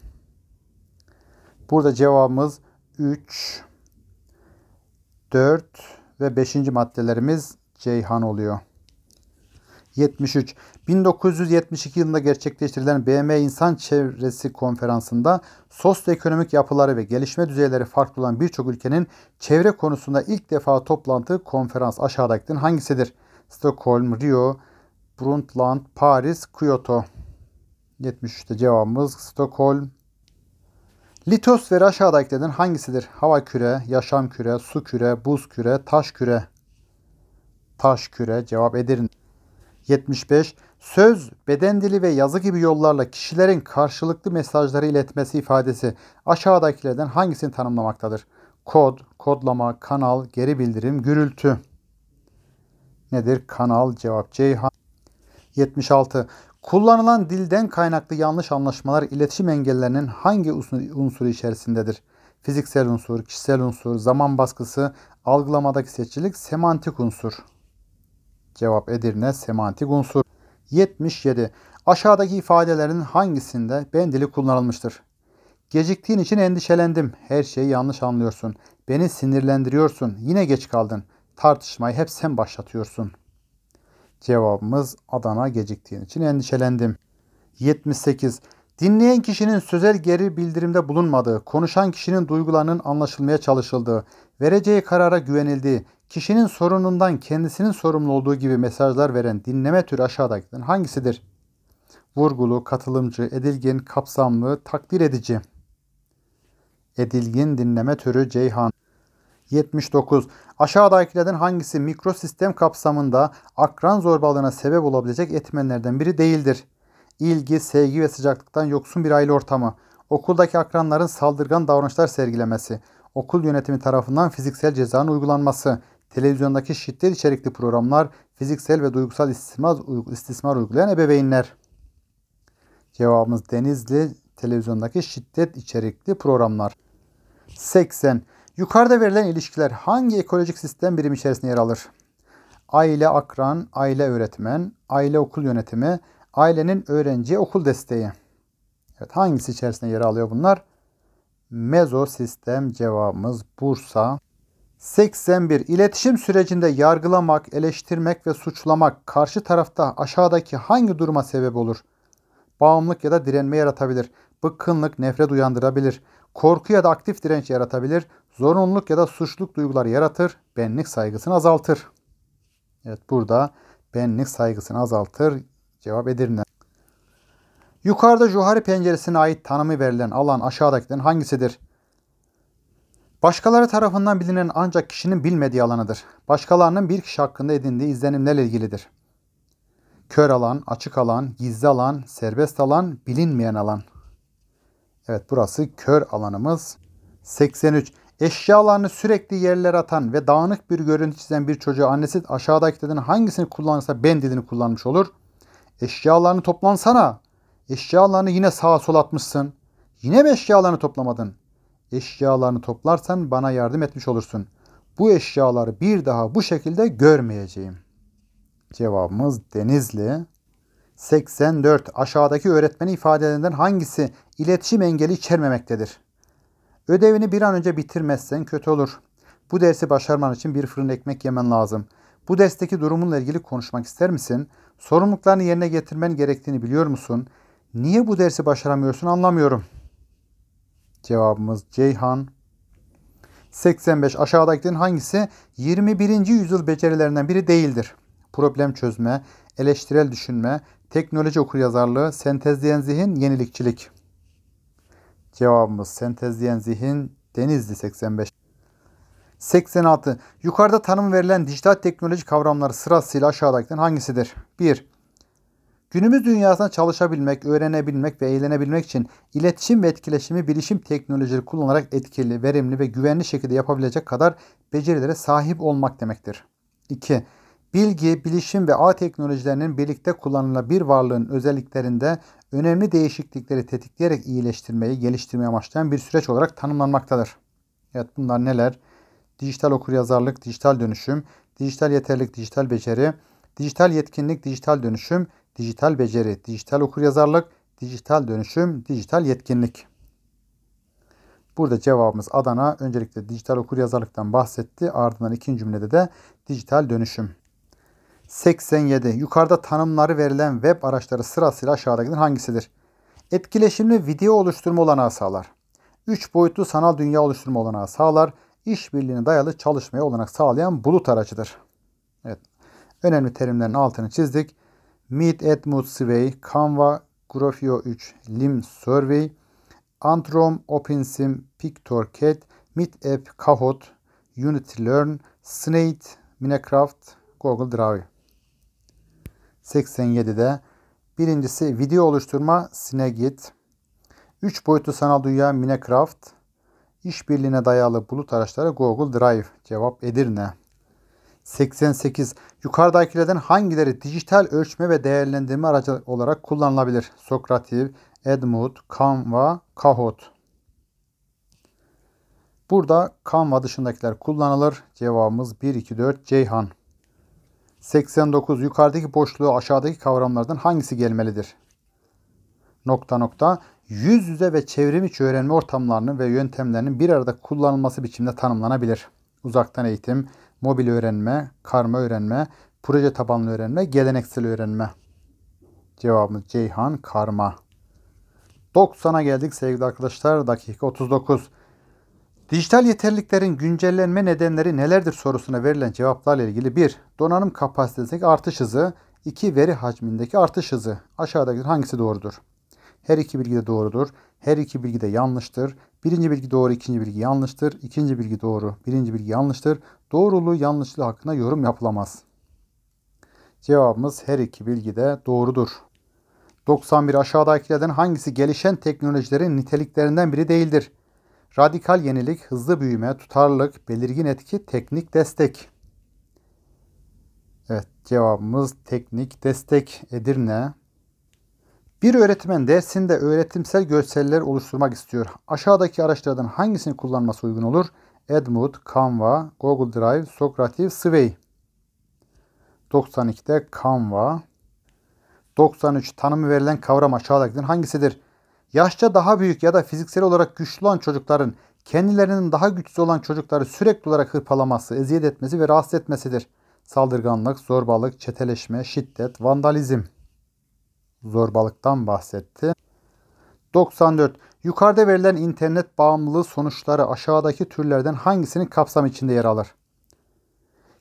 Burada cevabımız 3 4 ve 5. maddelerimiz Ceyhan oluyor. 73. 1972 yılında gerçekleştirilen BM İnsan Çevresi Konferansı'nda sosyoekonomik yapıları ve gelişme düzeyleri farklı olan birçok ülkenin çevre konusunda ilk defa toplantı konferans aşağıdakilerin hangisidir? Stockholm, Rio, Brundtland, Paris, Kyoto. 73'te cevabımız Stockholm, Litosferi aşağıda ekleden hangisidir? Hava küre, yaşam küre, su küre, buz küre, taş küre. Taş küre cevap Edirne. 75. Söz, beden dili ve yazı gibi yollarla kişilerin karşılıklı mesajları iletmesi ifadesi aşağıdakilerden hangisini tanımlamaktadır? Kod, kodlama, kanal, geri bildirim, gürültü. Nedir? Kanal cevap Ceyhan. 76. Kullanılan dilden kaynaklı yanlış anlaşmalar iletişim engellerinin hangi unsuru içerisindedir? Fiziksel unsur, kişisel unsur, zaman baskısı, algılamadaki seçicilik, semantik unsur. Cevap Edirne semantik unsur. 77. Aşağıdaki ifadelerin hangisinde ben dili kullanılmıştır? Geciktiğin için endişelendim. Her şeyi yanlış anlıyorsun. Beni sinirlendiriyorsun. Yine geç kaldın. Tartışmayı hep sen başlatıyorsun.'' Cevabımız Adana geciktiğin için endişelendim. 78. Dinleyen kişinin sözel geri bildirimde bulunmadığı, konuşan kişinin duygularının anlaşılmaya çalışıldığı, vereceği karara güvenildiği, kişinin sorunundan kendisinin sorumlu olduğu gibi mesajlar veren dinleme türü aşağıdakinden hangisidir? Vurgulu, katılımcı, edilgin, kapsamlı, takdir edici. Edilgin dinleme türü Ceyhan. 79. Aşağıdakilerden hangisi mikrosistem kapsamında akran zorbalığına sebep olabilecek etmenlerden biri değildir? İlgi, sevgi ve sıcaklıktan yoksun bir aile ortamı, okuldaki akranların saldırgan davranışlar sergilemesi, okul yönetimi tarafından fiziksel cezanın uygulanması, televizyondaki şiddet içerikli programlar, fiziksel ve duygusal istismar, istismar uygulayan ebeveynler. Cevabımız Denizli televizyondaki şiddet içerikli programlar. 80. Yukarıda verilen ilişkiler hangi ekolojik sistem birimi içerisinde yer alır? Aile akran, aile öğretmen, aile okul yönetimi, ailenin öğrenci okul desteği. Evet hangisi içerisinde yer alıyor bunlar? Mezosistem cevabımız Bursa. 81. İletişim sürecinde yargılamak, eleştirmek ve suçlamak karşı tarafta aşağıdaki hangi duruma sebep olur? Bağımlılık ya da direnme yaratabilir. Bıkkınlık, nefret uyandırabilir. Korku ya da aktif direnç yaratabilir. Zorunluluk ya da suçluluk duygular yaratır, benlik saygısını azaltır. Evet burada benlik saygısını azaltır. Cevap Edirne. Yukarıda Juhari penceresine ait tanımı verilen alan aşağıdakilerin hangisidir? Başkaları tarafından bilinen ancak kişinin bilmediği alanıdır. Başkalarının bir kişi hakkında edindiği izlenimlerle ilgilidir. Kör alan, açık alan, gizli alan, serbest alan, bilinmeyen alan. Evet burası kör alanımız. 83. Eşyalarını sürekli yerlere atan ve dağınık bir görüntü çizen bir çocuğa annesi aşağıdakilerden hangisini kullanırsa ben dediğini kullanmış olur. Eşyalarını toplansana. Eşyalarını yine sağa sola atmışsın. Yine mi eşyalarını toplamadın? Eşyalarını toplarsan bana yardım etmiş olursun. Bu eşyaları bir daha bu şekilde görmeyeceğim. Cevabımız Denizli. 84. Aşağıdaki öğretmeni ifadelerinden hangisi iletişim engeli içermemektedir? Ödevini bir an önce bitirmezsen kötü olur. Bu dersi başarman için bir fırın ekmek yemen lazım. Bu dersteki durumunla ilgili konuşmak ister misin? Sorumluluklarını yerine getirmen gerektiğini biliyor musun? Niye bu dersi başaramıyorsun anlamıyorum. Cevabımız Ceyhan. 85 aşağıdakilerin hangisi 21. yüzyıl becerilerinden biri değildir? Problem çözme, eleştirel düşünme, teknoloji okuryazarlığı, sentezleyen zihin, yenilikçilik. Cevabımız sentezleyen zihin Denizli 85. 86. Yukarıda tanım verilen dijital teknoloji kavramları sırasıyla aşağıdakilerin hangisidir? 1. Günümüz dünyasında çalışabilmek, öğrenebilmek ve eğlenebilmek için iletişim ve etkileşimi bilişim teknolojileri kullanarak etkili, verimli ve güvenli şekilde yapabilecek kadar becerilere sahip olmak demektir. 2. Bilgi, bilişim ve ağ teknolojilerinin birlikte kullanılabilir varlığın özelliklerinde önemli değişiklikleri tetikleyerek iyileştirmeyi, geliştirmeyi amaçlayan bir süreç olarak tanımlanmaktadır. Evet bunlar neler? Dijital okuryazarlık, dijital dönüşüm, dijital yeterlik, dijital beceri, dijital yetkinlik, dijital dönüşüm, dijital beceri, dijital okuryazarlık, dijital dönüşüm, dijital yetkinlik. Burada cevabımız Adana. Öncelikle dijital okuryazarlıktan bahsetti. Ardından ikinci cümlede de dijital dönüşüm. 87. Yukarıda tanımları verilen web araçları sırasıyla aşağıdakiler hangisidir? Etkileşimli video oluşturma olanağı sağlar. 3 boyutlu sanal dünya oluşturma olanağı sağlar. İşbirliğine dayalı çalışmaya olanak sağlayan bulut aracıdır. Evet. Önemli terimlerin altını çizdik. Meet Edmund Survey, Canva, Grafio 3, Lim Survey, Antrom, OpenSim, PictorCAD, App, Kahoot, Unity Learn, Snate, Minecraft, Google Drive. 87'de. Birincisi video oluşturma Sinegit. 3 boyutlu sanal dünya Minecraft. İşbirliğine dayalı bulut araçları Google Drive. Cevap Edirne. 88. Yukarıdakilerden hangileri dijital ölçme ve değerlendirme aracı olarak kullanılabilir? Sokrativ, Edmood, Canva, Kahoot. Burada Canva dışındakiler kullanılır. Cevabımız 1, 2, 4 Ceyhan. 89. Yukarıdaki boşluğu aşağıdaki kavramlardan hangisi gelmelidir? Nokta nokta yüz yüze ve çevrimiçi öğrenme ortamlarının ve yöntemlerinin bir arada kullanılması biçimde tanımlanabilir. Uzaktan eğitim, mobil öğrenme, karma öğrenme, proje tabanlı öğrenme, geleneksel öğrenme. Cevabımız Ceyhan Karma. 90'a geldik sevgili arkadaşlar. Dakika 39. Dijital yeterliliklerin güncellenme nedenleri nelerdir sorusuna verilen cevaplarla ilgili 1. Donanım kapasitesindeki artış hızı 2. Veri hacmindeki artış hızı. Aşağıdaki hangisi doğrudur? Her iki bilgi de doğrudur. Her iki bilgi de yanlıştır. Birinci bilgi doğru, ikinci bilgi yanlıştır. İkinci bilgi doğru, birinci bilgi yanlıştır. Doğruluğu yanlışlığı hakkında yorum yapılamaz. Cevabımız her iki bilgi de doğrudur. 91 aşağıdakilerden hangisi gelişen teknolojilerin niteliklerinden biri değildir? Radikal yenilik, hızlı büyüme, tutarlılık, belirgin etki, teknik destek. Evet cevabımız teknik destek Edirne. Bir öğretmen dersinde öğretimsel görseller oluşturmak istiyor. Aşağıdaki araçlardan hangisini kullanması uygun olur? Edmood, Canva, Google Drive, Socrative, Sway. 92'de Canva. 93 tanımı verilen kavram aşağıdakilerden hangisidir? Yaşça daha büyük ya da fiziksel olarak güçlü olan çocukların kendilerinin daha güçsüz olan çocukları sürekli olarak hırpalaması, eziyet etmesi ve rahatsız etmesidir. Saldırganlık, zorbalık, çeteleşme, şiddet, vandalizm. Zorbalıktan bahsetti. 94. Yukarıda verilen internet bağımlılığı sonuçları aşağıdaki türlerden hangisinin kapsam içinde yer alır?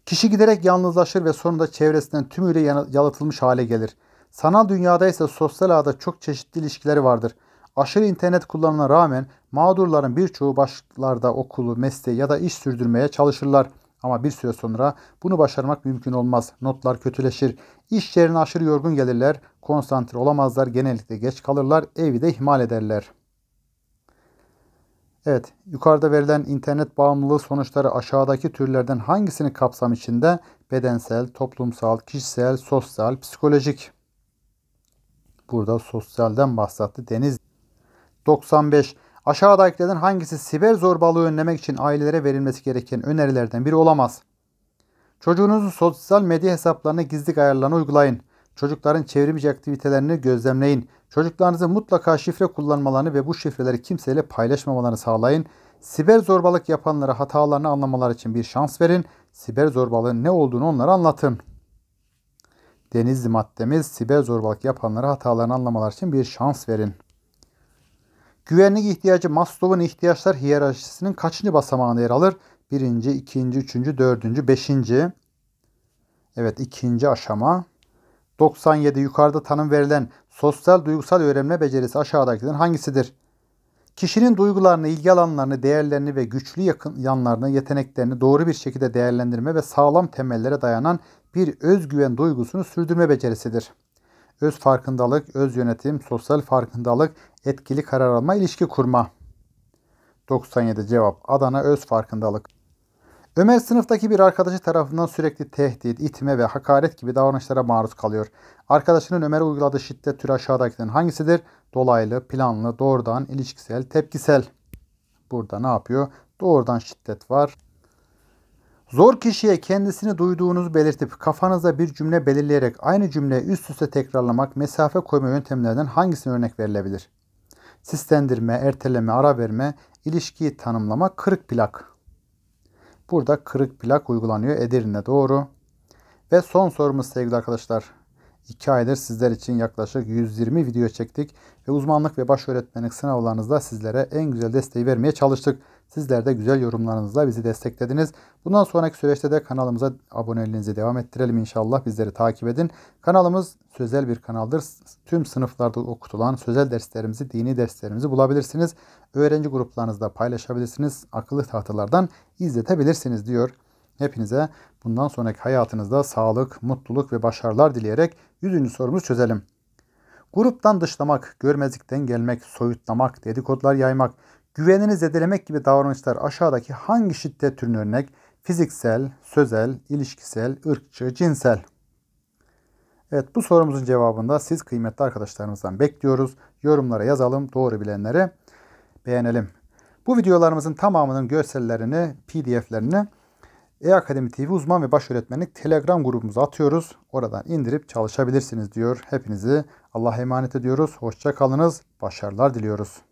Kişi giderek yalnızlaşır ve sonunda çevresinden tümüyle yalıtılmış hale gelir. Sanal dünyada ise sosyal ağda çok çeşitli ilişkileri vardır. Aşırı internet kullanımına rağmen mağdurların birçoğu başlarda okulu, mesleği ya da iş sürdürmeye çalışırlar. Ama bir süre sonra bunu başarmak mümkün olmaz. Notlar kötüleşir. İş yerine aşırı yorgun gelirler. Konsantre olamazlar. Genellikle geç kalırlar. Evi de ihmal ederler. Evet, yukarıda verilen internet bağımlılığı sonuçları aşağıdaki türlerden hangisini kapsam içinde? Bedensel, toplumsal, kişisel, sosyal, psikolojik. Burada sosyalden bahsetti Deniz. 95. Aşağıdakilerden hangisi siber zorbalığı önlemek için ailelere verilmesi gereken önerilerden biri olamaz? Çocuğunuzun sosyal medya hesaplarına gizlilik ayarlarını uygulayın. Çocukların çevrimiçi aktivitelerini gözlemleyin. Çocuklarınızı mutlaka şifre kullanmalarını ve bu şifreleri kimseyle paylaşmamalarını sağlayın. Siber zorbalık yapanlara hatalarını anlamaları için bir şans verin. Siber zorbalığın ne olduğunu onlara anlatın. Denizli maddemiz siber zorbalık yapanlara hatalarını anlamaları için bir şans verin. Güvenlik ihtiyacı Maslow'un ihtiyaçlar hiyerarşisinin kaçıncı basamağında yer alır? Birinci, ikinci, üçüncü, dördüncü, beşinci. Evet ikinci aşama. 97 yukarıda tanım verilen sosyal duygusal öğrenme becerisi aşağıdakilerin hangisidir? Kişinin duygularını, ilgi alanlarını, değerlerini ve güçlü yakın yanlarını, yeteneklerini doğru bir şekilde değerlendirme ve sağlam temellere dayanan bir özgüven duygusunu sürdürme becerisidir. Öz farkındalık, öz yönetim, sosyal farkındalık, etkili karar alma, ilişki kurma. 97 cevap Adana öz farkındalık. Ömer sınıftaki bir arkadaşı tarafından sürekli tehdit, itme ve hakaret gibi davranışlara maruz kalıyor. Arkadaşının Ömer uyguladığı şiddet türü aşağıdakilerin hangisidir? Dolaylı, planlı, doğrudan, ilişkisel, tepkisel. Burada ne yapıyor? Doğrudan şiddet var. Zor kişiye kendisini duyduğunuzu belirtip kafanıza bir cümle belirleyerek aynı cümleyi üst üste tekrarlamak mesafe koyma yöntemlerinden hangisine örnek verilebilir? sistendirme, erteleme, ara verme, ilişkiyi tanımlama, kırık plak. Burada kırık plak uygulanıyor Edirne doğru. Ve son sorumuz sevgili arkadaşlar. 2 aydır sizler için yaklaşık 120 video çektik ve uzmanlık ve baş öğretmenlik sınavlarınızda sizlere en güzel desteği vermeye çalıştık. Sizler de güzel yorumlarınızla bizi desteklediniz. Bundan sonraki süreçte de kanalımıza aboneliğinizi devam ettirelim inşallah. Bizleri takip edin. Kanalımız sözel bir kanaldır. Tüm sınıflarda okutulan sözel derslerimizi, dini derslerimizi bulabilirsiniz. Öğrenci gruplarınızda paylaşabilirsiniz. Akıllı tahtalardan izletebilirsiniz diyor. Hepinize bundan sonraki hayatınızda sağlık, mutluluk ve başarılar dileyerek 100. sorumuzu çözelim. Gruptan dışlamak, görmezlikten gelmek, soyutlamak, dedikodular yaymak, Güvenini zedelemek gibi davranışlar aşağıdaki hangi şiddet türünün örnek? Fiziksel, sözel, ilişkisel, ırkçı, cinsel. Evet bu sorumuzun cevabında siz kıymetli arkadaşlarımızdan bekliyoruz. Yorumlara yazalım doğru bilenlere beğenelim. Bu videolarımızın tamamının görsellerini, pdf'lerini e-Akademi TV uzman ve baş öğretmenlik telegram grubumuza atıyoruz. Oradan indirip çalışabilirsiniz diyor. Hepinizi Allah'a emanet ediyoruz. Hoşçakalınız. Başarılar diliyoruz.